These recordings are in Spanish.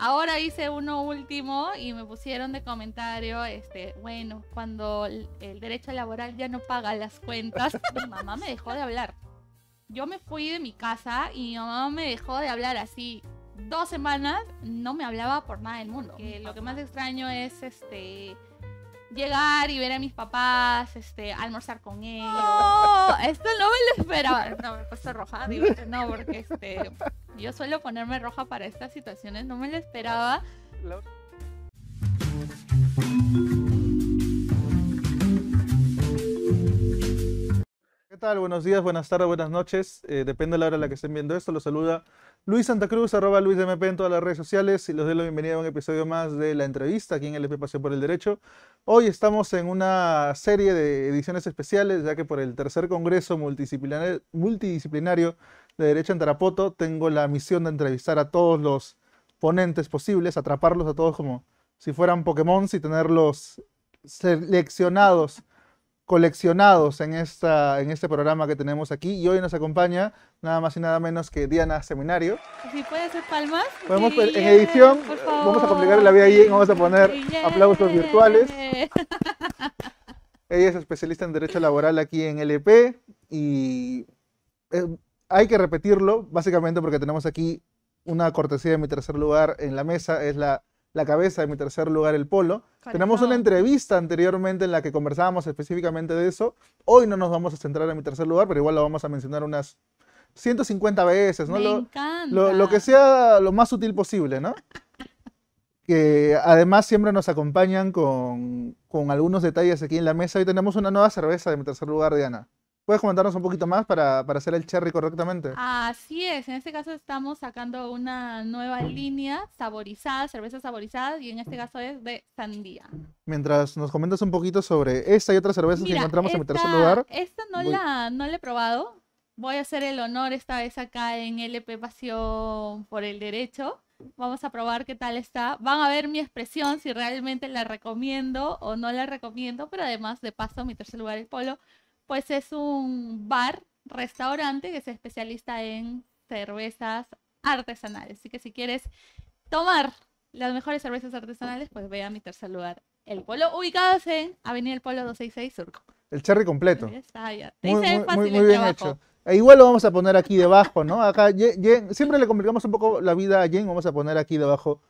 Ahora hice uno último y me pusieron de comentario, este, bueno, cuando el derecho laboral ya no paga las cuentas, mi mamá me dejó de hablar. Yo me fui de mi casa y mi mamá me dejó de hablar así dos semanas, no me hablaba por nada del mundo. lo que más extraño es este llegar y ver a mis papás, este, almorzar con ellos. No, esto no me lo esperaba. No, me he puesto roja, digo no, porque este, yo suelo ponerme roja para estas situaciones, no me lo esperaba. ¿Qué tal? Buenos días, buenas tardes, buenas noches. Eh, depende de la hora en la que estén viendo esto. Los saluda Luis Santa Cruz, arroba Luis MP en todas las redes sociales y los doy la bienvenida a un episodio más de la entrevista aquí en el Pasión por el Derecho. Hoy estamos en una serie de ediciones especiales, ya que por el tercer Congreso Multidisciplinario, multidisciplinario de Derecho en Tarapoto tengo la misión de entrevistar a todos los ponentes posibles, atraparlos a todos como si fueran Pokémon y tenerlos seleccionados coleccionados en, esta, en este programa que tenemos aquí. Y hoy nos acompaña nada más y nada menos que Diana Seminario. Si puede palmas. Pues, en eh, edición, eh, vamos a complicar la vida y vamos a poner aplausos virtuales. Ella es especialista en Derecho Laboral aquí en LP y eh, hay que repetirlo, básicamente porque tenemos aquí una cortesía de mi tercer lugar en la mesa, es la la cabeza, en mi tercer lugar el polo. Tenemos una entrevista anteriormente en la que conversábamos específicamente de eso. Hoy no nos vamos a centrar en mi tercer lugar, pero igual lo vamos a mencionar unas 150 veces, ¿no? Me lo, encanta. Lo, que sea lo más sutil posible, ¿no? que además siempre nos acompañan con, con algunos detalles aquí en la mesa. Hoy tenemos una nueva cerveza de mi tercer lugar, Diana. ¿Puedes comentarnos un poquito más para, para, hacer el cherry correctamente? Así es, en este caso estamos sacando una nueva línea saborizada, cerveza saborizada, y en este caso es de sandía. Mientras nos comentas un poquito sobre esta y otras cervezas que encontramos en mi tercer lugar. Esta no, la, no la he probado. Voy a hacer el honor esta vez acá en LP Pasión por el Derecho. Vamos a probar qué tal está. Van a ver mi expresión, si realmente la recomiendo o no la recomiendo, pero además, de paso, mi tercer lugar es Polo pues es un bar, restaurante que se especializa en cervezas artesanales. Así que si quieres tomar las mejores cervezas artesanales, pues ve a mi tercer lugar, El Polo, ubicado en Avenida El Polo 266 Surco. El cherry completo. muy, bien hecho. E igual lo vamos a poner aquí debajo, ¿no? Acá siempre le complicamos un poco la vida a Jen, vamos a poner aquí debajo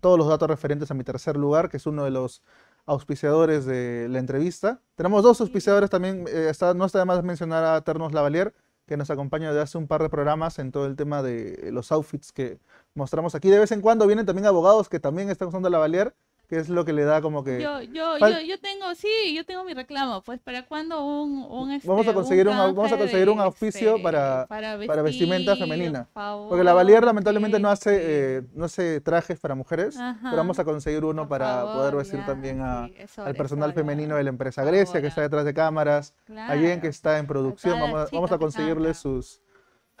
todos los datos referentes a mi tercer lugar, que es uno de los auspiciadores de la entrevista. Tenemos dos auspiciadores también, eh, está, no está de más mencionar a Ternos Lavalier, que nos acompaña desde hace un par de programas en todo el tema de los outfits que mostramos aquí. De vez en cuando vienen también abogados que también están usando Lavalier ¿Qué es lo que le da como que... Yo, yo, yo, tengo, sí, yo tengo mi reclamo, pues para cuándo un... un vamos a este, conseguir un, vamos a conseguir un oficio este, para, para, vestimenta femenina. Porque la Valier lamentablemente no hace, eh, no trajes para mujeres, pero vamos a conseguir uno para poder vestir también al personal femenino de la empresa. Grecia, que está detrás de cámaras, alguien que está en producción, vamos a conseguirle sus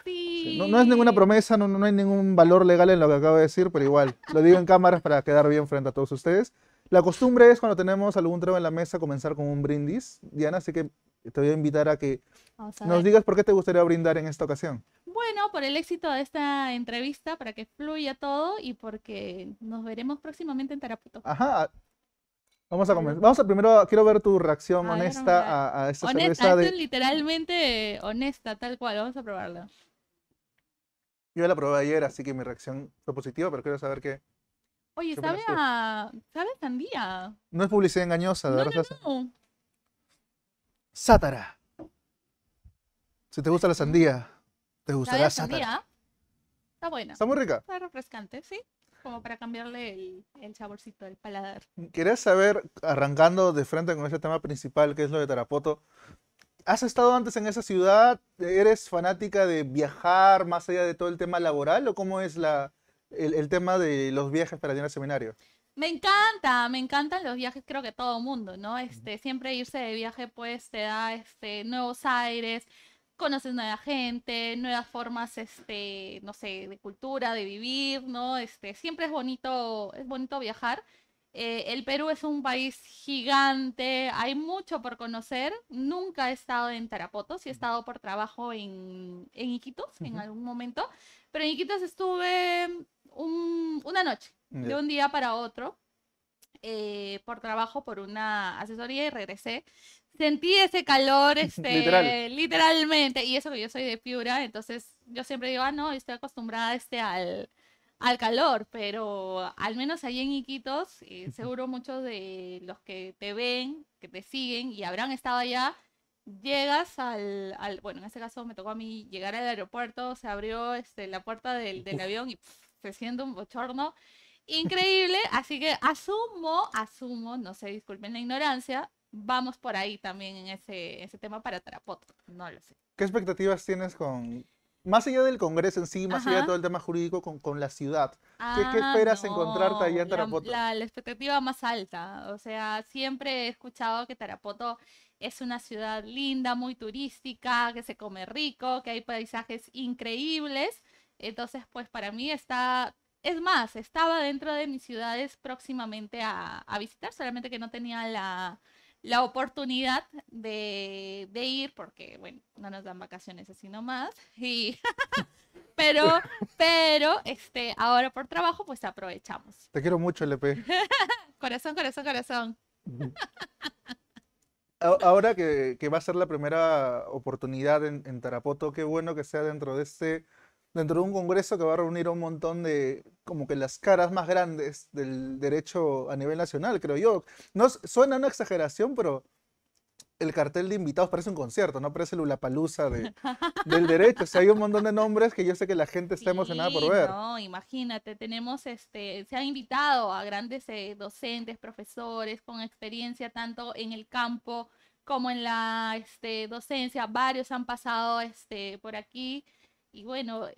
no, es ninguna promesa, no, hay ningún valor legal en lo que acabo de decir, pero igual, lo digo en cámaras para quedar bien frente a todos ustedes. La costumbre es cuando tenemos algún trago en la mesa comenzar con un brindis, Diana, así que te voy a invitar a que nos digas por qué te gustaría brindar en esta ocasión. Bueno, por el éxito de esta entrevista, para que fluya todo y porque nos veremos próximamente en Taraputo. Ajá, ah, Vamos a comenzar. Vamos primero, quiero ver tu reacción honesta a, esta cerveza. De... Literalmente honesta, tal cual. Vamos a probarla. Yo la probé ayer, así que mi reacción fue positiva, pero quiero saber qué. Oye, sabe a. sabe sandía. No es publicidad engañosa, de verdad. No, Sátara. Si te gusta la mm. sandía, te gustará sátara. Sandía? Está buena. Está muy rica. Está refrescante, sí. Como para cambiarle el, el saborcito del paladar. Quería saber, arrancando de frente con ese tema principal, que es lo de Tarapoto, ¿Has estado antes en esa ciudad? ¿Eres fanática de viajar más allá de todo el tema laboral o cómo es la, el, tema de los viajes para al seminario? Me encanta, me encantan los viajes, creo que todo mundo, ¿no? Este, siempre irse de viaje pues te da este, nuevos aires, conoces nueva gente, nuevas formas, este, no sé, de cultura, de vivir, ¿no? Este, siempre es bonito, es bonito viajar. Eh, el Perú es un país gigante, hay mucho por conocer. Nunca he estado en Tarapoto, sí he estado por trabajo en, Iquitos en algún momento, pero en Iquitos estuve um, una noche, de un día para otro, eh, por trabajo, por una asesoría y regresé. Sentí ese calor, este, literalmente, y eso que yo soy de Piura, entonces yo siempre digo, ah, no, estoy acostumbrada este, al, al calor, pero al menos ahí en Iquitos, eh, seguro muchos de los que te ven, que te siguen y habrán estado allá, llegas al, bueno, en este caso me tocó a mí llegar al aeropuerto, se abrió este, la puerta del, avión y se siente un bochorno increíble, así que asumo, asumo, no sé, disculpen la ignorancia, vamos por ahí también en ese, tema para Tarapoto, no lo sé. ¿Qué expectativas tienes con, más allá del Congreso en sí, más allá de todo el tema jurídico con, con la ciudad. ¿Qué, ¿Qué, ah, esperas encontrarte allá en Tarapoto? La, la, expectativa más alta. O sea, siempre he escuchado que Tarapoto es una ciudad linda, muy turística, que se come rico, que hay paisajes increíbles. Entonces, pues para mí está... Es más, estaba dentro de mis ciudades próximamente a, a visitar, solamente que no tenía la, la oportunidad de, ir, porque, bueno, no nos dan vacaciones así nomás. Y, pero, pero, este, ahora por trabajo, pues aprovechamos. Te quiero mucho, LP. corazón, corazón, corazón. Ahora que, va a ser la primera oportunidad en Tarapoto, qué bueno que sea dentro de este dentro de un congreso que va a reunir a un montón de, como que las caras más grandes del derecho a nivel nacional, creo yo. No, suena una exageración, pero el cartel de invitados parece un concierto, no parece la palusa de, del derecho. O sea, hay un montón de nombres que yo sé que la gente está emocionada por ver. No, imagínate, tenemos este, se han invitado a grandes eh, docentes, profesores con experiencia tanto en el campo como en la este, docencia. Varios han pasado este, por aquí. Y bueno,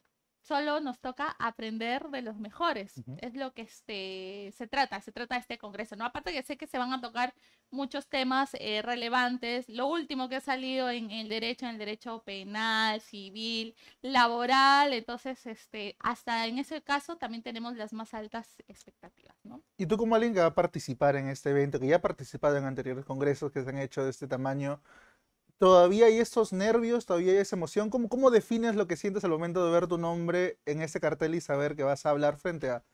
solo nos toca aprender de los mejores. Es lo que este, se trata, se trata de este congreso, ¿no? Aparte que sé que se van a tocar muchos temas eh, relevantes, lo último que ha salido en el derecho, en el derecho penal, civil, laboral, entonces este, hasta en ese caso también tenemos las más altas expectativas, ¿no? Y tú como alguien que va a participar en este evento, que ya ha participado en anteriores congresos que se han hecho de este tamaño, todavía hay esos nervios, todavía hay esa emoción. ¿Cómo, ¿Cómo defines lo que sientes al momento de ver tu nombre en ese cartel y saber que vas a hablar frente a,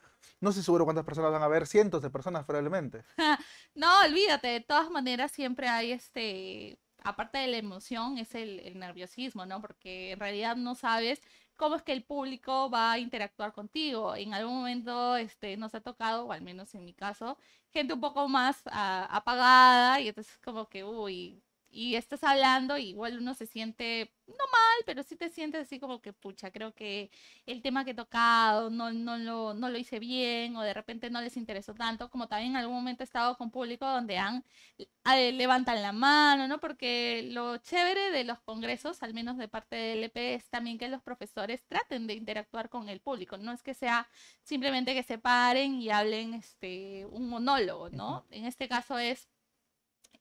no sé seguro cuántas personas van a ver, cientos de personas probablemente? no, olvídate, de todas maneras siempre hay este, aparte de la emoción, es el, nerviosismo, ¿no? Porque en realidad no sabes cómo es que el público va a interactuar contigo. En algún momento este, nos ha tocado, o al menos en mi caso, gente un poco más ah, apagada y entonces como que, uy, y estás hablando, igual uno se siente, no mal, pero sí te sientes así como que, pucha, creo que el tema que he tocado no, no, lo, lo hice bien, o de repente no les interesó tanto, como también en algún momento he estado con público donde han, eh, levantan la mano, ¿no? Porque lo chévere de los congresos, al menos de parte del EP, es también que los profesores traten de interactuar con el público, no es que sea simplemente que se paren y hablen este, un monólogo, ¿no? En este caso es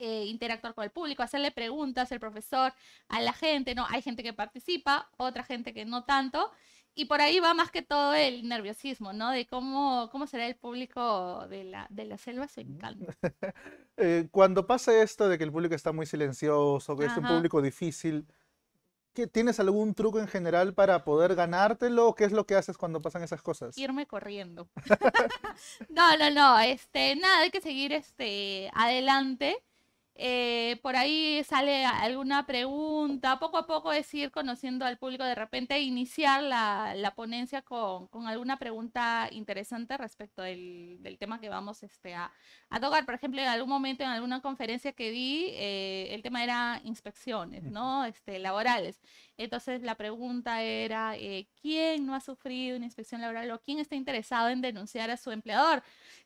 eh, interactuar con el público, hacerle preguntas al profesor, a la gente, ¿no? Hay gente que participa, otra gente que no tanto. Y por ahí va más que todo el nerviosismo, ¿no? De cómo, cómo será el público de la, de la selva, se encanta. Eh, cuando pasa esto de que el público está muy silencioso, que es un público difícil, ¿Tienes algún truco en general para poder ganártelo? ¿Qué es lo que haces cuando pasan esas cosas? Irme corriendo. no, no, no. Este, nada, hay que seguir este, adelante. Eh, por ahí sale alguna pregunta, poco a poco es ir conociendo al público, de repente iniciar la, ponencia con, alguna pregunta interesante respecto del, tema que vamos este, a, tocar. Por ejemplo, en algún momento, en alguna conferencia que vi eh, el tema era inspecciones, ¿no? Este, laborales. Entonces la pregunta era, eh, ¿quién no ha sufrido una inspección laboral o quién está interesado en denunciar a su empleador?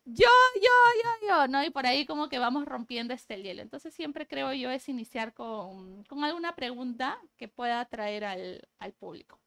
Yo, yo, yo, yo, ¿no? Y por ahí como que vamos rompiendo este hielo. Entonces siempre creo yo es iniciar con, alguna pregunta que pueda atraer al, al, público.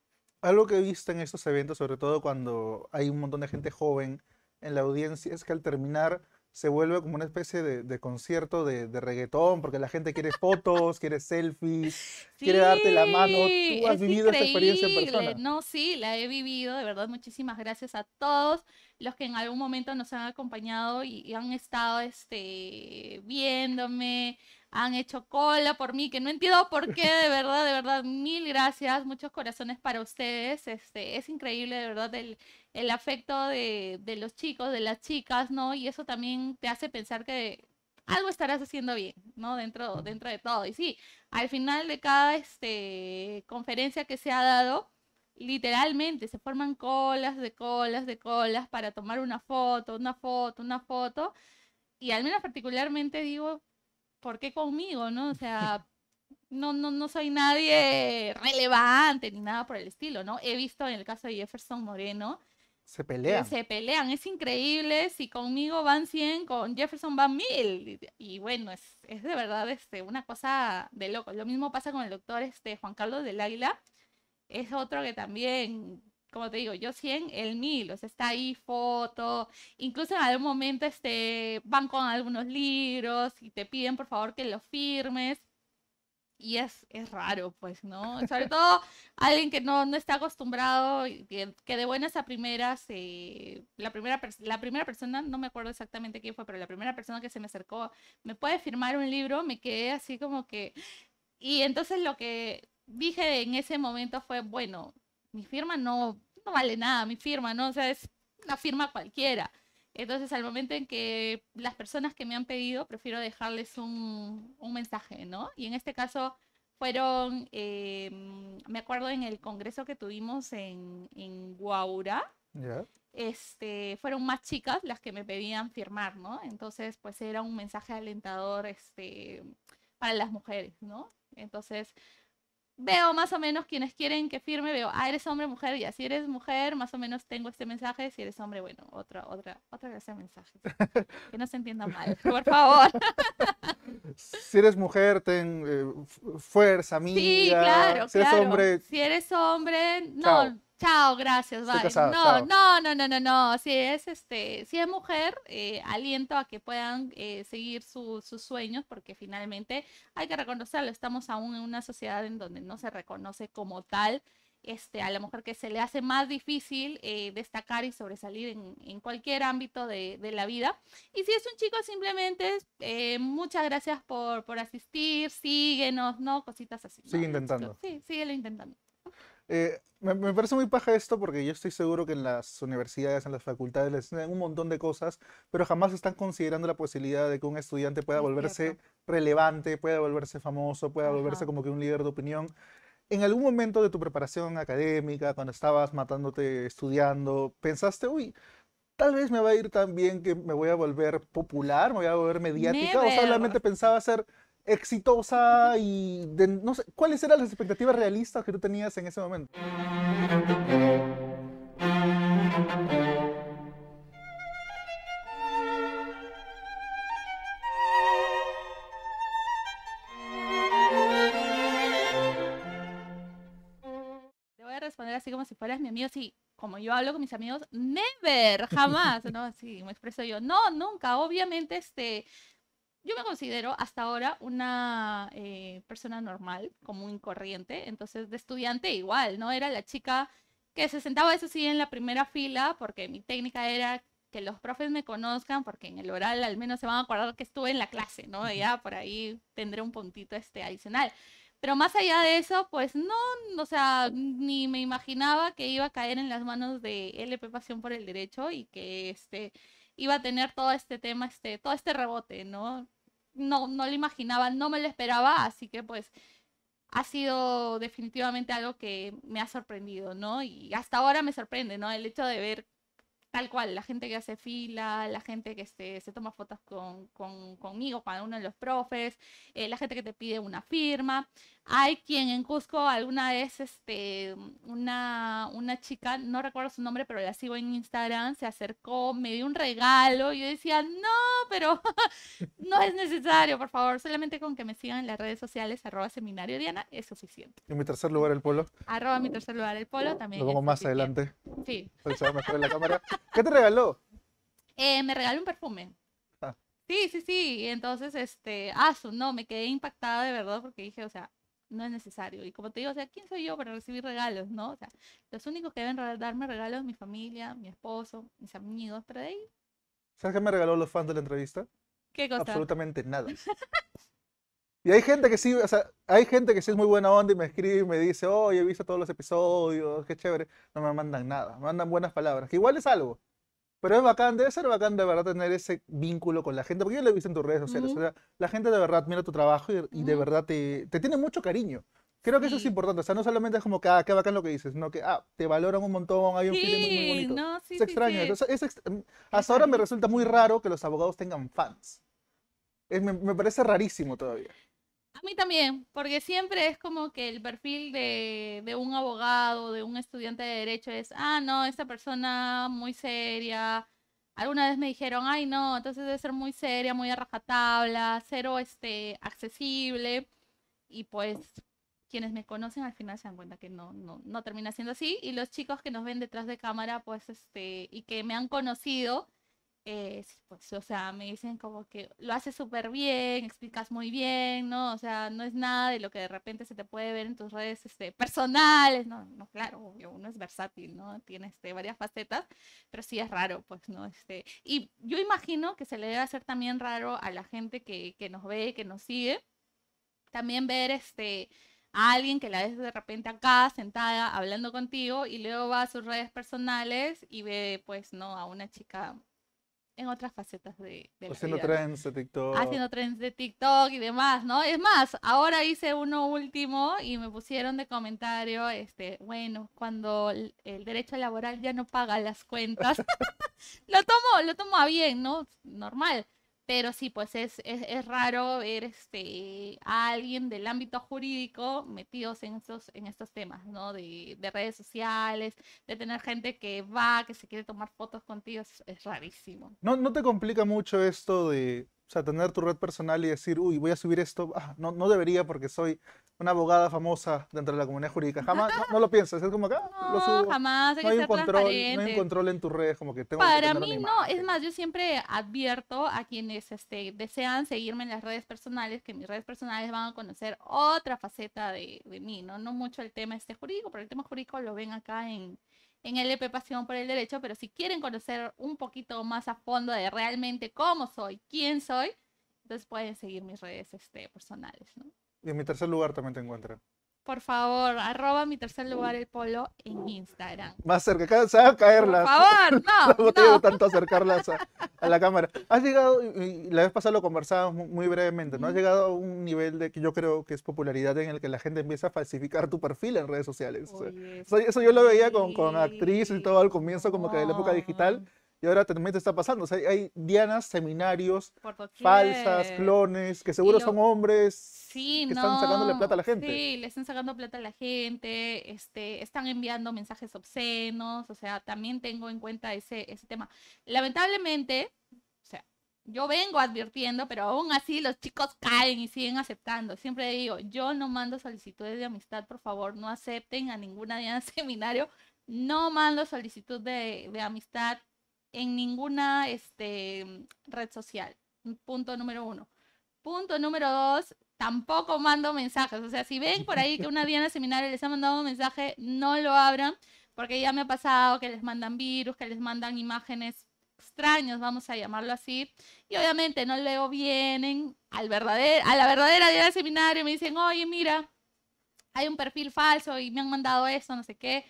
Algo que he visto en estos eventos, sobre todo cuando hay un montón de gente joven en la audiencia, es que al terminar se vuelve como una especie de, concierto de, reggaetón, porque la gente quiere fotos, quiere selfies, quiere darte la mano. Tú has vivido esa experiencia en No, sí, la he vivido, de verdad, muchísimas gracias a todos los que en algún momento nos han acompañado y, han estado este, viéndome, han hecho cola por mí, que no entiendo por qué, de verdad, de verdad, mil gracias, muchos corazones para ustedes, este, es increíble, de verdad, el, el afecto de, los chicos, de las chicas, ¿no? Y eso también te hace pensar que algo estarás haciendo bien, ¿no? Dentro, dentro de todo. Y sí, al final de cada este, conferencia que se ha dado, literalmente se forman colas de colas de colas para tomar una foto, una foto, una foto. Y al menos particularmente digo, ¿por qué conmigo, no? O sea, no, no, no soy nadie relevante ni nada por el estilo, ¿no? He visto en el caso de Jefferson Moreno, se eh, pelean. Se pelean, es increíble. Si conmigo van 100, con Jefferson van 1000. Y bueno, es, de verdad este, una cosa de loco. Lo mismo pasa con el doctor este, Juan Carlos del Águila. Es otro que también, como te digo, yo 100, el 1000. O sea, está ahí foto. Incluso en algún momento este, van con algunos libros y te piden por favor que los firmes y es, raro, pues, ¿no? Sobre todo alguien que no, está acostumbrado, que, de buenas a primeras, eh, la, primera la primera persona, no me acuerdo exactamente quién fue, pero la primera persona que se me acercó, me puede firmar un libro, me quedé así como que... Y entonces lo que dije en ese momento fue, bueno, mi firma no, no vale nada, mi firma, ¿no? O sea, es una firma cualquiera. Entonces, al momento en que las personas que me han pedido, prefiero dejarles un, mensaje, ¿no? Y en este caso fueron, em, me acuerdo en el congreso que tuvimos en, en Guaura, este, fueron más chicas las que me pedían firmar, ¿no? Entonces, pues era un mensaje alentador este, para las mujeres, ¿no? Entonces, veo más o menos quienes quieren que firme, veo, ah, eres hombre, mujer, ya, si eres mujer, más o menos tengo este mensaje, si eres hombre, bueno, otra, otra, otra clase de mensaje, Que no se entienda mal, por favor. si eres mujer, ten eh, fuerza, mía, Sí, claro, si Eres hombre... Si eres hombre, no. Chao, gracias, no, no, no, no, no, no. Si es este, si es mujer, eh, aliento a que puedan eh, seguir sus sueños, porque finalmente hay que reconocerlo. Estamos aún en una sociedad en donde no se reconoce como tal. Este, a la mujer que se le hace más difícil eh, destacar y sobresalir en, cualquier ámbito de, la vida. Y si es un chico, simplemente muchas gracias por, por, asistir, síguenos, ¿no? Cositas así. Sigue intentando. Sí, síguelo intentando. Eh, me, parece muy paja esto porque yo estoy seguro que en las universidades, en las facultades, les enseñan un montón de cosas, pero jamás están considerando la posibilidad de que un estudiante pueda volverse relevante, pueda volverse famoso, pueda volverse como que un líder de opinión. En algún momento de tu preparación académica, cuando estabas matándote estudiando, pensaste, uy, tal vez me va a ir tan bien que me voy a volver popular, me voy a volver mediática, o solamente pensaba ser exitosa y de, no sé, ¿cuáles eran las expectativas realistas que tú tenías en ese momento? Te voy a responder así como si fueras mi amigo, sí, como yo hablo con mis amigos, never, jamás, ¿no? Sí, me expreso yo, no, nunca, obviamente, este, yo me considero hasta ahora una eh, persona normal, común corriente, entonces de estudiante igual, ¿no? Era la chica que se sentaba, eso sí, en la primera fila, porque mi técnica era que los profes me conozcan, porque en el oral al menos se van a acordar que estuve en la clase, ¿no? Ya por ahí tendré un puntito este adicional. Pero más allá de eso, pues no, o sea, ni me imaginaba que iba a caer en las manos de LP Pasión por el Derecho y que este iba a tener todo este tema, este, todo este rebote, ¿no? No, no lo imaginaba, no me lo esperaba, así que pues ha sido definitivamente algo que me ha sorprendido, ¿no? Y hasta ahora me sorprende, ¿no? El hecho de ver tal cual, la gente que hace fila, la gente que se, este, se toma fotos con, con, conmigo, con uno de los profes, eh, la gente que te pide una firma. Hay quien en Cusco alguna vez, este, una, chica, no recuerdo su nombre, pero la sigo en Instagram, se acercó, me dio un regalo, y yo decía, no, pero no es necesario, por favor, solamente con que me sigan en las redes sociales, arroba seminario Diana, es suficiente. Y mi tercer lugar, el polo. Arroba mi tercer lugar, el polo también. Lo pongo más adelante. Sí. ¿Qué te regaló? Eh, me regaló un perfume. Ah. Sí, sí, sí. Entonces, este, ah, no, me quedé impactada de verdad porque dije, o sea, no es necesario. Y como te digo, o sea, ¿quién soy yo para recibir regalos, no? O sea, los únicos que deben darme regalos mi familia, mi esposo, mis amigos, pero ahí... ¿Sabes qué me regaló los fans de la entrevista? ¿Qué cosa? Absolutamente nada. y hay gente que sí, o sea, hay gente que sí es muy buena onda y me escribe y me dice, oye, oh, he visto todos los episodios, qué chévere. No me mandan nada, me mandan buenas palabras, que igual es algo. Pero es bacán, debe ser bacán de verdad tener ese vínculo con la gente, porque yo lo he visto en tus redes sociales. o sea, la gente de verdad mira tu trabajo y, de verdad te, te, tiene mucho cariño. Creo que eso es importante. O sea, no solamente es como que, ah, qué bacán lo que dices, sino que, ah, te valoran un montón, hay un feeling muy, bonito. sí, es extraño. Mm, hasta ahora me resulta muy raro que los abogados tengan fans. me, me, parece rarísimo todavía. A mí también, porque siempre es como que el perfil de, un abogado, de un estudiante de derecho es, ah, no, esta persona muy seria. Alguna vez me dijeron, ay, no, entonces debe ser muy seria, muy a rajatabla, cero este, accesible. Y pues quienes me conocen al final se dan cuenta que no, no, no termina siendo así. Y los chicos que nos ven detrás de cámara, pues, este, y que me han conocido, eh, pues, o sea, me dicen como que lo haces súper bien, explicas muy bien, ¿no? O sea, no es nada de lo que de repente se te puede ver en tus redes este, personales, ¿no? No, claro, uno es versátil, ¿no? Tiene este, varias facetas, pero sí es raro, pues, ¿no? Este, y yo imagino que se le debe hacer también raro a la gente que, nos ve, que nos sigue, también ver este a alguien que la ves de repente acá sentada hablando contigo y luego va a sus redes personales y ve pues no a una chica en otras facetas de, Haciendo la vida, trends de TikTok. Haciendo trends de TikTok y demás, ¿no? Es más, ahora hice uno último y me pusieron de comentario, este, bueno, cuando el derecho laboral ya no paga las cuentas. lo tomo, lo tomo a bien, ¿no? Normal. Pero sí, pues es, raro ver este, a alguien del ámbito jurídico metidos en estos, temas, ¿no? De, redes sociales, de tener gente que va, que se quiere tomar fotos contigo, es, rarísimo. ¿No, ¿No te complica mucho esto de, tener tu red personal y decir, uy, voy a subir esto, ah, no, no debería porque soy una abogada famosa dentro de la comunidad jurídica. Jamás, no, lo piensas, es como acá ah, lo subo. Jamás, hay no, hay que control, no hay un control en tus redes, como que tengo Para mí no, es más, yo siempre advierto a quienes este, desean seguirme en las redes personales, que mis redes personales van a conocer otra faceta de, mí, ¿no? No mucho el tema este jurídico, pero el tema jurídico lo ven acá en, en LP Pasión por el Derecho, pero si quieren conocer un poquito más a fondo de realmente cómo soy, quién soy, entonces pueden seguir mis redes este, personales, y en mi tercer lugar también te encuentran. Por favor, arroba mi tercer lugar el polo en Instagram. Más cerca, se van a Por favor, no. no. tanto acercarlas a, la cámara. Has llegado, y la vez pasada lo conversábamos muy brevemente, ¿no? Has llegado a un nivel de que yo creo que es popularidad en el que la gente empieza a falsificar tu perfil en redes sociales. eso, yo lo veía con, con actrices y todo al comienzo, como que de la época digital y ahora también te está pasando. O sea, hay dianas, seminarios, falsas, clones, que seguro son hombres que están sacándole plata a la gente. Sí, le están sacando plata a la gente, este, están enviando mensajes obscenos. O sea, también tengo en cuenta ese, ese tema. Lamentablemente, o sea, yo vengo advirtiendo, pero aún así los chicos caen y siguen aceptando. Siempre digo, yo no mando solicitudes de amistad, por favor, no acepten a ninguna diana seminario. No mando solicitud de, de amistad en ninguna este, mm, red social. Punto número uno. Punto número dos, tampoco mando mensajes. O sea, si ven por ahí que una Diana Seminario les ha mandado un mensaje, no lo abran, porque ya me ha pasado que les mandan virus, que les mandan imágenes extrañas vamos a llamarlo así. Y obviamente no luego vienen al verdadero, a la verdadera Diana Seminario y me dicen, oye, mira, hay un perfil falso y me han mandado eso no sé qué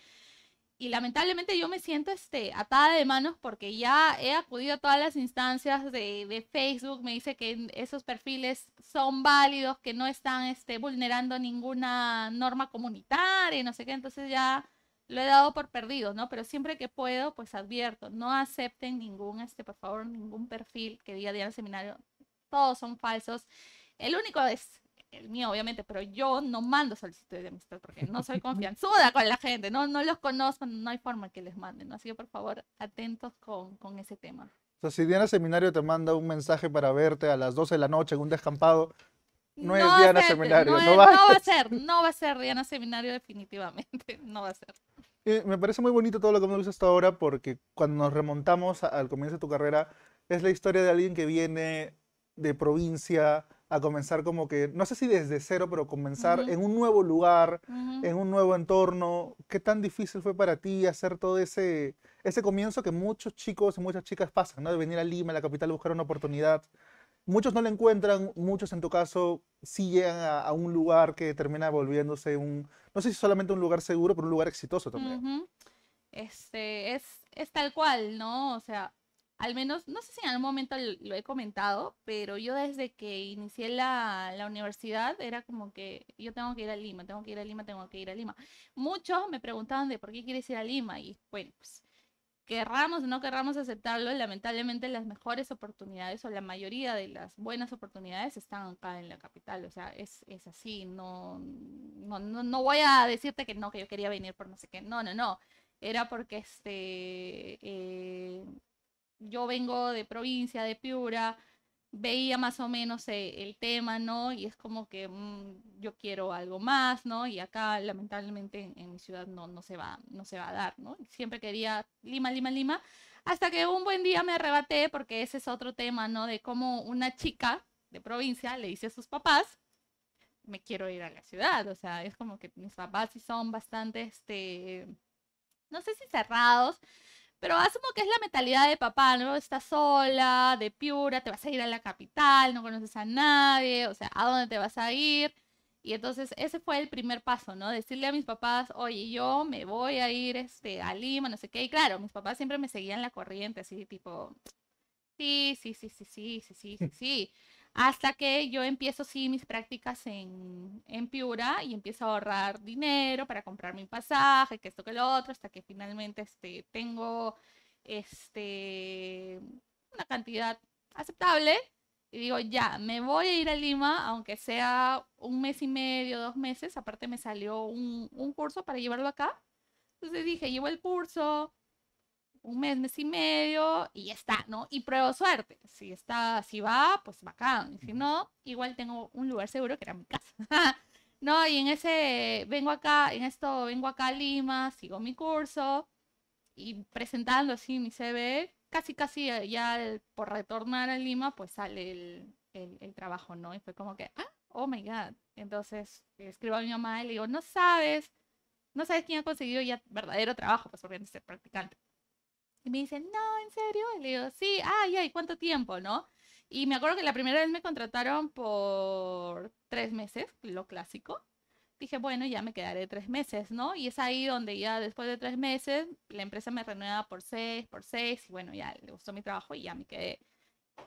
y lamentablemente yo me siento este, atada de manos porque ya he acudido a todas las instancias de, Facebook, me dice que esos perfiles son válidos, que no están este, vulnerando ninguna norma comunitaria y no sé qué, entonces ya lo he dado por perdido, ¿no? Pero siempre que puedo, pues advierto, no acepten ningún, este, por favor, ningún perfil que diga Diana Seminario, todos son falsos. El único es el mío, obviamente, pero yo no mando solicitudes de amistad porque no soy confianzuda con la gente, no, no los conozco, no hay forma que les manden, así que por favor, atentos con, con ese tema. O sea, si Diana Seminario te manda un mensaje para verte a las 12 de la noche en un descampado, no, es Diana Seminario. No, va. a ser, no va a ser Diana Seminario definitivamente, no va a ser. me parece muy bonito todo lo que hemos visto hasta ahora porque cuando nos remontamos al comienzo de tu carrera, es la historia de alguien que viene de provincia, a comenzar como que, no sé si desde cero, pero comenzar en un nuevo lugar, en un nuevo entorno. ¿Qué tan difícil fue para ti hacer todo ese, ese comienzo que muchos chicos y muchas chicas pasan, ¿no? De venir a Lima, a la capital, a buscar una oportunidad. Muchos no la encuentran, muchos en tu caso sí llegan a, un lugar que termina volviéndose un, no sé si solamente un lugar seguro, pero un lugar exitoso también. Este, es, es tal cual, ¿no? O sea, al menos, no sé si en algún momento lo he comentado, pero yo desde que inicié la, universidad era como que yo tengo que ir a Lima, tengo que ir a Lima, tengo que ir a Lima. Muchos me preguntaban de por qué quieres ir a Lima y bueno, pues querramos o no querramos aceptarlo, lamentablemente las mejores oportunidades o la mayoría de las buenas oportunidades están acá en la capital, o sea, es, así, no, no, no, no voy a decirte que no, que yo quería venir por no sé qué, no, no, no, era porque este... Eh, yo vengo de provincia, de Piura, veía más o menos eh, el tema, ¿no? Y es como que mm, yo quiero algo más, ¿no? Y acá lamentablemente en, mi ciudad no, no, se va, no se va a dar, ¿no? Siempre quería Lima, Lima, Lima, hasta que un buen día me arrebaté porque ese es otro tema, ¿no? De cómo una chica de provincia le dice a sus papás, me quiero ir a la ciudad, o sea, es como que mis papás sí son bastante, este, no sé si cerrados, pero asumo que es la mentalidad de papá, ¿no? Estás sola, de Piura, te vas a ir a la capital, no conoces a nadie, o sea, ¿a dónde te vas a ir? Y entonces ese fue el primer paso, ¿no? Decirle a mis papás, oye, yo me voy a ir este, a Lima, no sé qué. Y claro, mis papás siempre me seguían la corriente, así tipo, sí, sí, sí, sí, sí, sí, sí. sí hasta que yo empiezo sí mis prácticas en, en, Piura y empiezo a ahorrar dinero para comprar mi pasaje, que esto que lo otro, hasta que finalmente este, tengo este, una cantidad aceptable y digo, ya, me voy a ir a Lima, aunque sea un mes y medio, dos meses, aparte me salió un, un curso para llevarlo acá. Entonces dije, llevo el curso, un mes, mes y medio y ya está, ¿no? Y pruebo suerte. Si está, si va, pues bacán. Y si no, igual tengo un lugar seguro que era mi casa. no, y en ese, vengo acá, en esto, vengo acá a Lima, sigo mi curso y presentando así mi CV, casi, casi eh, ya por retornar a Lima, pues sale el, trabajo, ¿no? Y fue como que, ah, oh my God. Entonces escribo a mi mamá y le digo, no sabes, no sabes quién ha conseguido ya verdadero trabajo, pues volviendo ser practicante. Y me dicen, no, ¿en serio? Y le digo, sí, ay, ay, ¿cuánto tiempo, no? Y me acuerdo que la primera vez me contrataron por tres meses, lo clásico. Dije, bueno, ya me quedaré tres meses, ¿no? Y es ahí donde ya después de tres meses la empresa me renueva por seis, por seis, y bueno, ya le gustó mi trabajo y ya me quedé.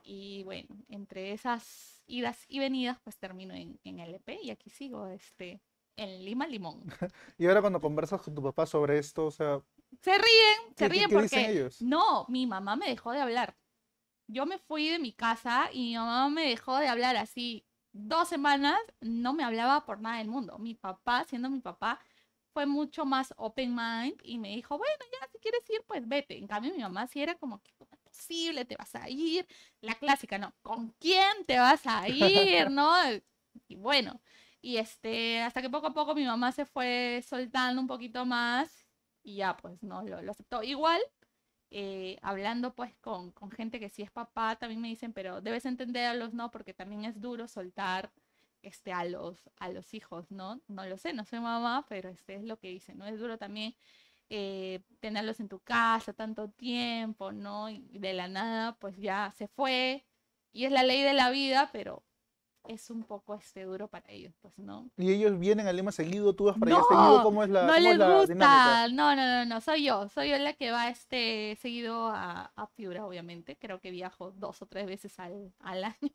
Y bueno, entre esas idas y venidas, pues termino en, en LP e y aquí sigo, este, en Lima Limón. y ahora cuando conversas con tu papá sobre esto, o sea, se ríen, se ríen porque... No, mi mamá me dejó de hablar. Yo me fui de mi casa y mi mamá me dejó de hablar así dos semanas, no me hablaba por nada del mundo. Mi papá, siendo mi papá, fue mucho más open mind y me dijo, bueno, ya si quieres ir, pues vete. En cambio, mi mamá sí era como, ¿cómo es posible? ¿Te vas a ir? La clásica, ¿no? ¿Con quién te vas a ir? ¿No? Y bueno, y este, hasta que poco a poco mi mamá se fue soltando un poquito más y ya, pues, ¿no? Lo, aceptó. Igual, eh, hablando pues con, gente que sí es papá, también me dicen, pero debes entenderlos, ¿no? Porque también es duro soltar este, a, los, a los hijos, ¿no? No lo sé, no soy mamá, pero este es lo que dicen, ¿no? Es duro también eh, tenerlos en tu casa tanto tiempo, ¿no? Y de la nada, pues ya se fue. Y es la ley de la vida, pero es un poco este duro para ellos, pues, ¿no? Y ellos vienen a Lima seguido, tú vas para allá seguido, este, ¿cómo es la No les gusta, no, no, no, no, soy yo, soy yo la que va este seguido a, a Piura, obviamente, creo que viajo dos o tres veces al, al año.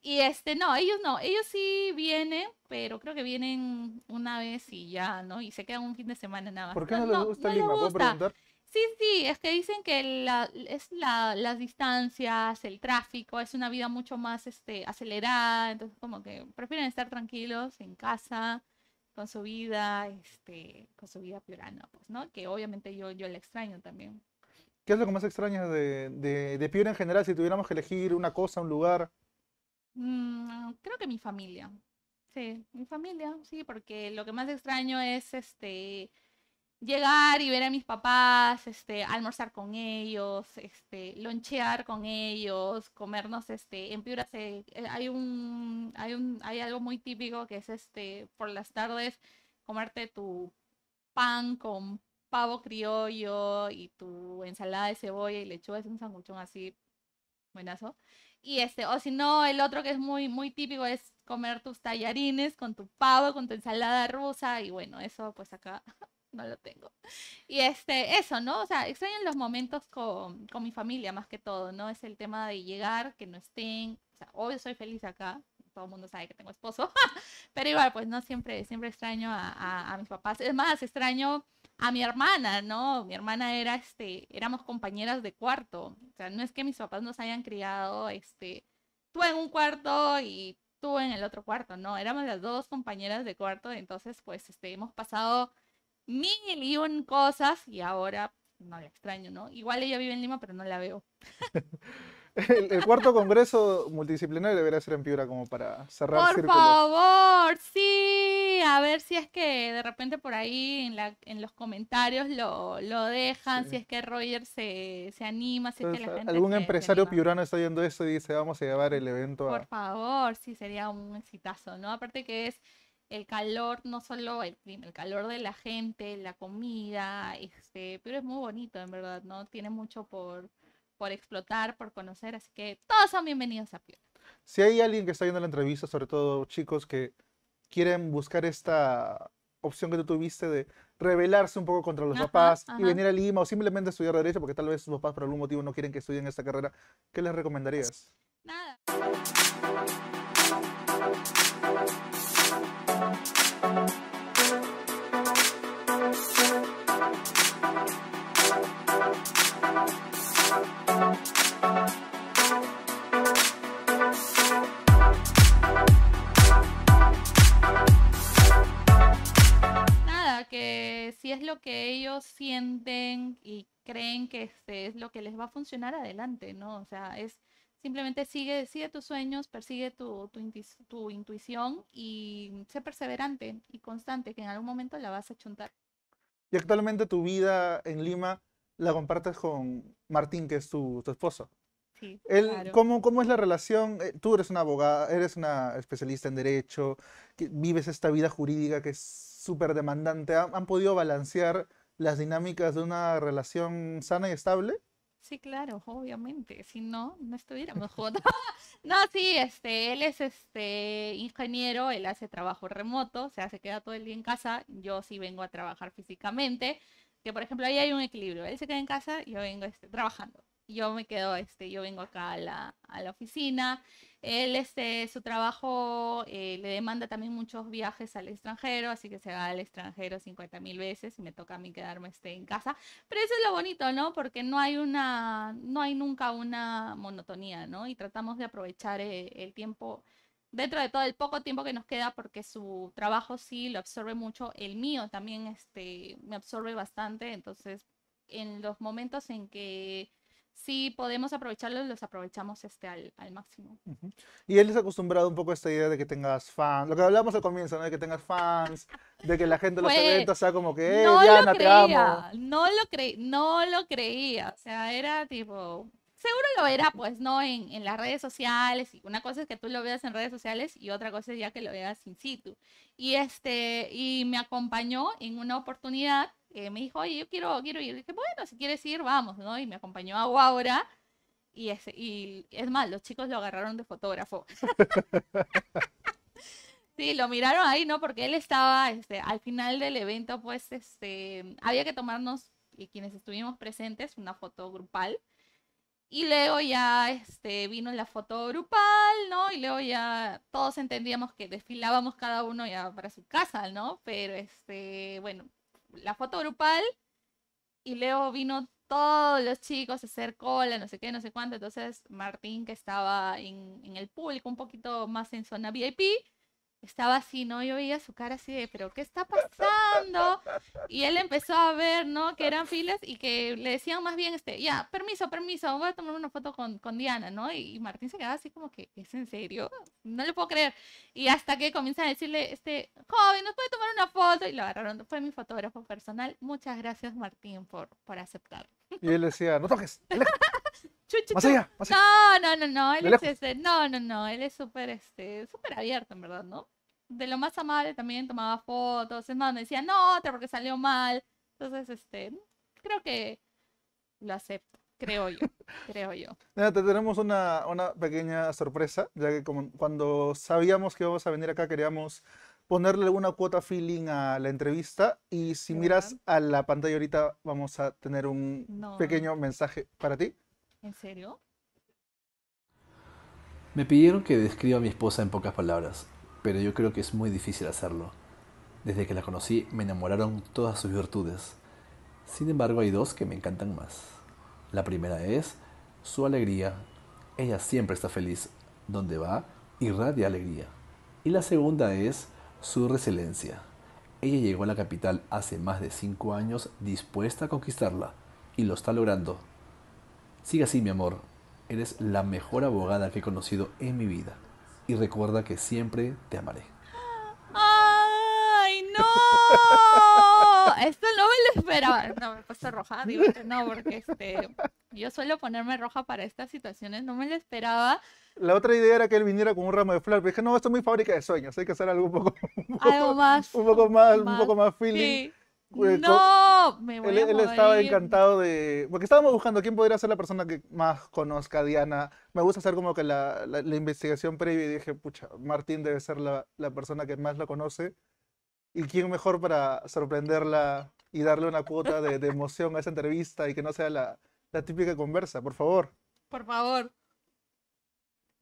Y este, no, ellos no, ellos sí vienen, pero creo que vienen una vez y ya, ¿no? Y se quedan un fin de semana nada más. ¿Por qué no, les gusta no, Lima? ¿Puedo preguntar? Sí, sí, es que dicen que es las distancias, el tráfico, es una vida mucho más este, acelerada, entonces como que prefieren estar tranquilos en casa, con su vida, este, con su vida piurana, pues, ¿no? Que obviamente yo, yo la extraño también. ¿Qué es lo que más extrañas de, de, de Piura en general si tuviéramos que elegir una cosa, un lugar? Mm, creo que mi familia. Sí, mi familia, sí, porque lo que más extraño es este llegar y ver a mis papás, este, almorzar con ellos, este, lonchear con ellos, comernos, este, en Piura eh, hay un, hay un, hay algo muy típico que es este, por las tardes, comerte tu pan con pavo criollo y tu ensalada de cebolla y lechuga, es un sanguchón así, buenazo. Y este, o si no, el otro que es muy, muy típico es comer tus tallarines con tu pavo, con tu ensalada rusa, y bueno, eso pues acá no lo tengo. Y este, eso, ¿no? O sea, extraño los momentos con, con mi familia más que todo, ¿no? Es el tema de llegar, que no estén. O sea, hoy soy feliz acá, todo el mundo sabe que tengo esposo, pero igual, pues no siempre, siempre extraño a, a, mis papás. Es más, extraño a mi hermana, ¿no? Mi hermana era, este, éramos compañeras de cuarto. O sea, no es que mis papás nos hayan criado, este, tú en un cuarto y tú en el otro cuarto, no, éramos las dos compañeras de cuarto, entonces, pues, este, hemos pasado mil y un cosas y ahora no la extraño, ¿no? Igual ella vive en Lima, pero no la veo. el, cuarto congreso multidisciplinario debería ser en Piura como para cerrar Por favor, sí. A ver si es que de repente por ahí en, los comentarios lo, dejan, si es que Roger se, anima, si es que la gente Algún empresario piurano está viendo eso y dice, vamos a llevar el evento a... Por favor, sí, sería un exitazo, ¿no? Aparte que es el calor, no solo el el calor de la gente, la comida, este, pero es muy bonito, en verdad, ¿no? Tiene mucho por, por explotar, por conocer, así que todos son bienvenidos a Piura. Si hay alguien que está viendo la entrevista, sobre todo chicos que quieren buscar esta opción que tú tuviste de rebelarse un poco contra los papás y venir a Lima o simplemente estudiar Derecho porque tal vez sus papás por algún motivo no quieren que estudien esta carrera, ¿qué les recomendarías? Nada. es lo que ellos sienten y creen que este es lo que les va a funcionar adelante, ¿no? O sea, es simplemente sigue, sigue tus sueños, persigue tu, tu, intuición y sé perseverante y constante, que en algún momento la vas a chuntar. Y actualmente tu vida en Lima la compartes con Martín, que es tu, esposo. Sí, Él, claro. ¿cómo, ¿Cómo es la relación? Eh, tú eres una abogada, eres una especialista en derecho, vives esta vida jurídica que es súper demandante. ¿Han, podido balancear las dinámicas de una relación sana y estable? Sí, claro, obviamente. Si no, no estuviéramos juntos. no, sí, este, él es este ingeniero, él hace trabajo remoto, o sea, se queda todo el día en casa. Yo sí vengo a trabajar físicamente. Que por ejemplo ahí hay un equilibrio. Él se queda en casa, yo vengo este, trabajando yo me quedo, este, yo vengo acá a la, a la, oficina él, este, su trabajo eh, le demanda también muchos viajes al extranjero, así que se va al extranjero 50 mil veces y me toca a mí quedarme este, en casa. Pero eso es lo bonito, ¿no? Porque no hay una, no hay nunca una monotonía, ¿no? Y tratamos de aprovechar eh, el tiempo dentro de todo el poco tiempo que nos queda, porque su trabajo sí lo absorbe mucho, el mío también este, me absorbe bastante, entonces en los momentos en que si podemos aprovecharlos, los aprovechamos este al, al máximo. Y él es acostumbrado un poco a esta idea de que tengas fans, lo que hablamos al comienzo, de que tengas fans, de que la gente los pues, eventos sea como que, eh, no lo te amo. No lo, creía, no lo creía, o sea, era tipo, seguro lo era, pues, ¿no? En, en, las redes sociales. Y una cosa es que tú lo veas en redes sociales y otra cosa es ya que lo veas in situ. Y, este, y me acompañó en una oportunidad eh, me dijo, oye, yo quiero, quiero ir. dije, bueno, si quieres ir, vamos, ¿no? Y me acompañó a Guaura. Y es, y es más, los chicos lo agarraron de fotógrafo. sí, lo miraron ahí, ¿no? Porque él estaba, este, al final del evento, pues, este, había que tomarnos, y eh, quienes estuvimos presentes, una foto grupal. Y luego ya este, vino la foto grupal, ¿no? Y luego ya todos entendíamos que desfilábamos cada uno ya para su casa, ¿no? Pero este, bueno, la foto grupal y luego vino todos los chicos a hacer cola, no sé qué, no sé cuánto. Entonces Martín, que estaba en, el público, un poquito más en zona VIP, estaba así, ¿no? Yo veía su cara así de, pero ¿qué está pasando? Y él empezó a ver, ¿no? Que eran filas y que le decían más bien, este, ya, permiso, permiso, voy a tomar una foto con, Diana, ¿no? Y, Martín se quedaba así como que, ¿es en serio? No le puedo creer. Y hasta que comienza a decirle, este, joven, ¿nos puede tomar una foto? Y lo agarraron, fue mi fotógrafo personal. Muchas gracias, Martín, por, por aceptar. Y él decía, no toques. Más allá, No, no, no, no. Él es No, no, no. Él es súper este, súper abierto, en verdad, ¿no? De lo más amable también tomaba fotos. Es más, me decía, no, otra porque salió mal. Entonces, este, creo que lo acepto. Creo yo, creo yo. Mira, te tenemos una, una pequeña sorpresa, ya que como, cuando sabíamos que íbamos a venir acá queríamos ponerle alguna cuota feeling a la entrevista y si miras a la pantalla ahorita vamos a tener un pequeño mensaje para ti. ¿En serio? Me pidieron que describa a mi esposa en pocas palabras, pero yo creo que es muy difícil hacerlo. Desde que la conocí me enamoraron todas sus virtudes. Sin embargo, hay dos que me encantan más. La primera es su alegría. Ella siempre está feliz. Donde va, irradia alegría. Y la segunda es su resiliencia. Ella llegó a la capital hace más de cinco años dispuesta a conquistarla y lo está logrando. Sigue así, mi amor. Eres la mejor abogada que he conocido en mi vida. Y recuerda que siempre te amaré. ¡Ay, no! Esto no me lo esperaba. No, me puse roja. Digo no, porque este, yo suelo ponerme roja para estas situaciones. No me lo esperaba. La otra idea era que él viniera con un ramo de flores. Dije, no, esto es muy fábrica de sueños. Hay que hacer algo un poco, algo más, un poco más, un poco más feeling. Sí. Pues, no, me voy él, él estaba encantado de... Porque estábamos buscando quién podría ser la persona que más conozca a Diana. Me gusta hacer como que la, investigación previa y dije, pucha, Martín debe ser la, persona que más la conoce. ¿Y quién mejor para sorprenderla y darle una cuota de, de emoción a esa entrevista y que no sea la, típica conversa? Por favor. Por favor.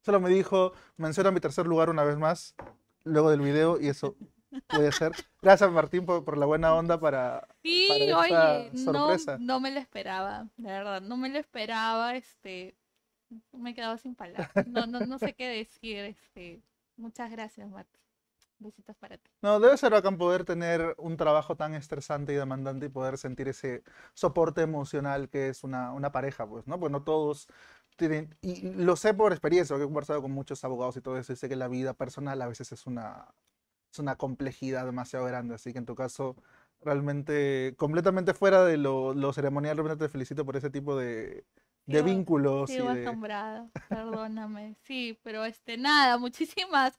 Solo me dijo, menciona mi tercer lugar una vez más, luego del video y eso Puede ser. Gracias, Martín, por, la buena onda para, sí, oye, sorpresa. No, me lo esperaba, la verdad, no me lo esperaba. Este, me he quedado sin palabras. No, no, no sé qué decir. Este, muchas gracias, Martín. Besitos para ti. No, debe ser bacán poder tener un trabajo tan estresante y demandante y poder sentir ese soporte emocional que es una, una pareja, pues, ¿no? Pues no todos tienen, y lo sé por experiencia, porque he conversado con muchos abogados y todo eso, y sé que la vida personal a veces es una, una complejidad demasiado grande. Así que en tu caso, realmente, completamente fuera de lo, lo ceremonial, realmente te felicito por ese tipo de, de vínculos. Sigo perdóname. sí, pero este, nada, muchísimas.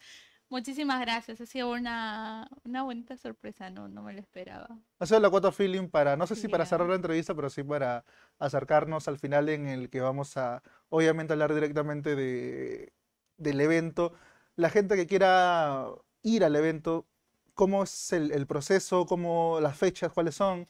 Muchísimas gracias, ha sido una, una bonita sorpresa, no, no me lo esperaba. Ha sido la cuota feeling para, no sé si para cerrar la entrevista, pero sí para acercarnos al final en el que vamos a, obviamente, hablar directamente de, del evento. La gente que quiera ir al evento? ¿Cómo es el, proceso? ¿Cómo las fechas? ¿Cuáles son?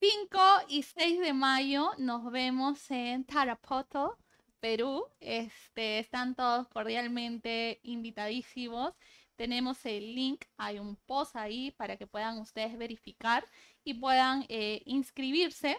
5 y 6 de mayo nos vemos en Tarapoto, Perú. Este, están todos cordialmente invitadísimos. Tenemos el link, hay un post ahí para que puedan ustedes verificar y puedan eh, inscribirse.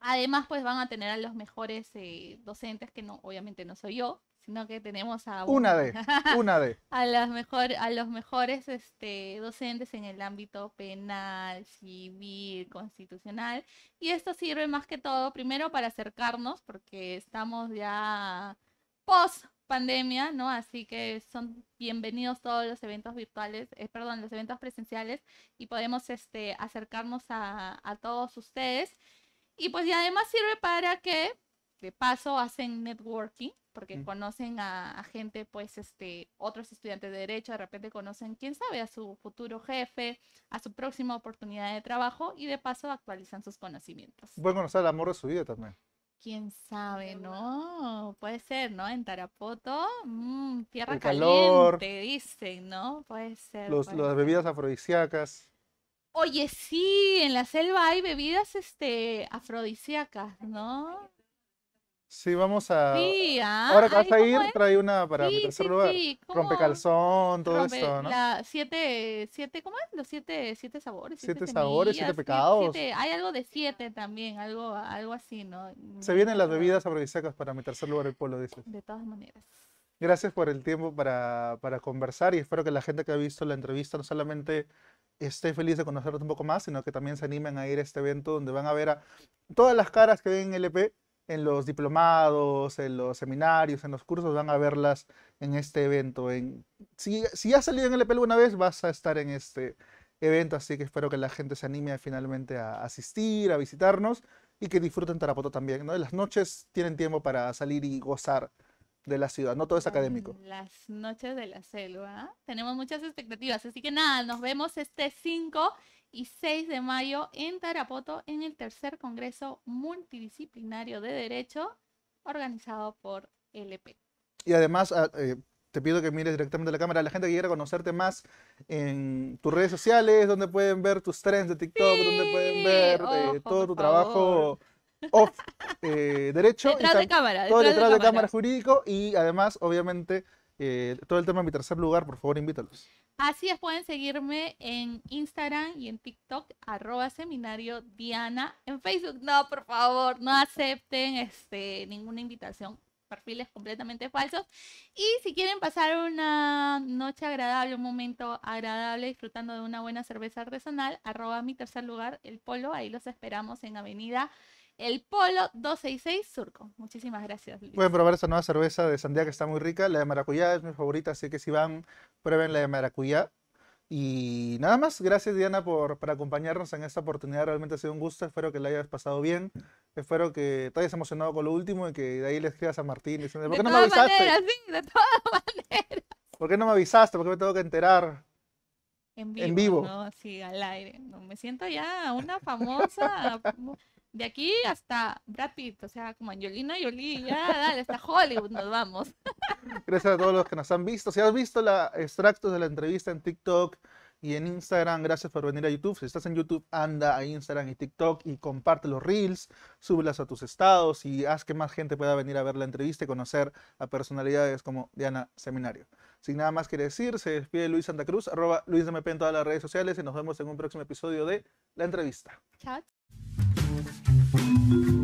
Además, pues van a tener a los mejores eh, docentes, que no, obviamente no soy yo, sino que tenemos a una, de, una de. a, las mejor, a los mejores este, docentes en el ámbito penal, civil, constitucional. Y esto sirve más que todo, primero, para acercarnos, porque estamos ya post pandemia, ¿no? Así que son bienvenidos todos los eventos virtuales, eh, perdón, los eventos presenciales y podemos este, acercarnos a, a todos ustedes. Y pues y además sirve para que, de paso, hacen networking, porque conocen a, gente, pues, este, otros estudiantes de derecho, de repente conocen, quién sabe, a su futuro jefe, a su próxima oportunidad de trabajo y de paso actualizan sus conocimientos. Pueden conocer el amor de su vida también. Quién sabe, ¿no? Puede ser, ¿no? En Tarapoto, mm, tierra caliente, dicen, ¿no? Puede ser. las bebidas afrodisíacas. Oye, sí, en la selva hay bebidas este, afrodisíacas, ¿no? Sí, vamos a. Ah, ahora que vas a ir, trae una para mi tercer sí, lugar. Rompecalzón, todo esto ¿no? La siete, siete, ¿cómo es? Los siete, siete sabores. Siete, sabores, siete pecados. hay algo de siete también, algo, algo así, ¿no? Mm, se vienen las bebidas afrodisíacas para mi tercer lugar, el polo, dice De todas maneras. Gracias por el tiempo para, para conversar y espero que la gente que ha visto la entrevista no solamente esté feliz de conocerte un poco más, sino que también se animen a ir a este evento donde van a ver a todas las caras que ven en LP en los diplomados, en los seminarios, en los cursos, van a verlas en este evento. si, has salido en el EPL una vez, vas a estar en este evento, así que espero que la gente se anime finalmente a asistir, a visitarnos y que disfruten Tarapoto también. ¿no? las noches tienen tiempo para salir y gozar de la ciudad, no todo es académico. Las noches de la selva, tenemos muchas expectativas, así que nada, nos vemos este 5 y 6 de mayo en Tarapoto en el tercer Congreso Multidisciplinario de Derecho organizado por LP. Y además, ah, eh, te pido que mires directamente a la cámara. a La gente que quiera conocerte más en tus redes sociales, donde pueden ver tus trends de TikTok, donde pueden ver eh, todo tu trabajo off eh, derecho. Detrás de cámara. Detrás de, cámara jurídico y además, obviamente, eh, todo el tema mi tercer lugar, por favor, invítalos. Así es, pueden seguirme en Instagram y en TikTok, arroba seminario Diana. En Facebook, no, por favor, no acepten este, ninguna invitación perfiles completamente falsos. Y si quieren pasar una noche agradable, un momento agradable disfrutando de una buena cerveza artesanal, arroba mi tercer lugar, el polo, ahí los esperamos en Avenida el Polo 266 Surco. Muchísimas gracias. Luis. Pueden probar esta nueva cerveza de Sandía que está muy rica. La de maracuyá es mi favorita, así que si van, prueben la de maracuyá. Y nada más, gracias Diana por, por, acompañarnos en esta oportunidad, realmente ha sido un gusto, espero que la hayas pasado bien, espero que te hayas emocionado con lo último y que de ahí le escribas a Martín ¿por qué no me avisaste? Maneras, sí, de todas maneras. ¿Por qué no me avisaste? ¿Por qué me tengo que enterar? En vivo. No, sí, al aire. No, me siento ya una famosa. de aquí hasta Brad o sea, como Angelina Jolie, ya, dale, hasta Hollywood nos vamos. Gracias a todos los que nos han visto. Si has visto la extractos de la entrevista en TikTok y en Instagram, gracias por venir a YouTube. Si estás en YouTube, anda a Instagram y TikTok y comparte los reels, súbelas a tus estados y haz que más gente pueda venir a ver la entrevista y conocer a personalidades como Diana Seminario. Sin nada más que decir, se despide Luis Santa Cruz, arroba Luis MP en todas las redes sociales y nos vemos en un próximo episodio de La Entrevista. Chao, thank you